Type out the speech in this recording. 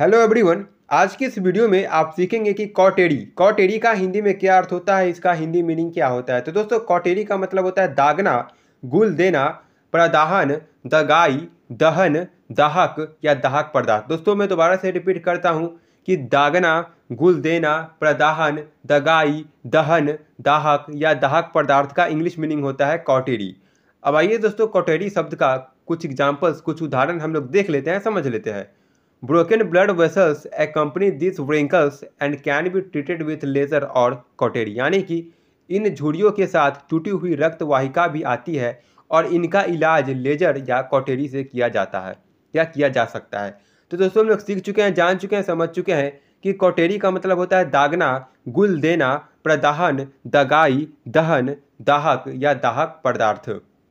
hello everyone आज की इस वीडियो में आप सीखेंगे कि कॉटेरी कॉटेरी का हिंदी में क्या अर्थ होता है इसका हिंदी मीनिंग क्या होता है तो दोस्तों कॉटेरी का मतलब होता है दागना गुल देना प्रदाहन दगाई दहन दाहक या दाहक पदार्थ दोस्तों मैं दोबारा से रिपीट करता हूँ कि दागना गुल देना प्रदाहन दगाई दहन दाहक या दाहक पदार्थ का इंग्लिश मीनिंग होता है कॉटेरी अब आइए दोस्तों कॉटेरी शब्द का कुछ एग्जाम्पल्स कुछ उदाहरण हम लोग देख लेते हैं समझ लेते हैं broken blood vessels a company this wrinkles and can be treated with laser और कॉटेड यानी कि इन झुड़ियों के साथ टूटी हुई रक्त वाहिका भी आती है और इनका इलाज लेजर या कॉटेरी से किया जाता है या किया जा सकता है तो दोस्तों हम लोग सीख चुके हैं जान चुके हैं समझ चुके हैं कि कॉटेरी का मतलब होता है दागना गुल देना प्रदाहन दगाई दहन दाहक या दाहक पदार्थ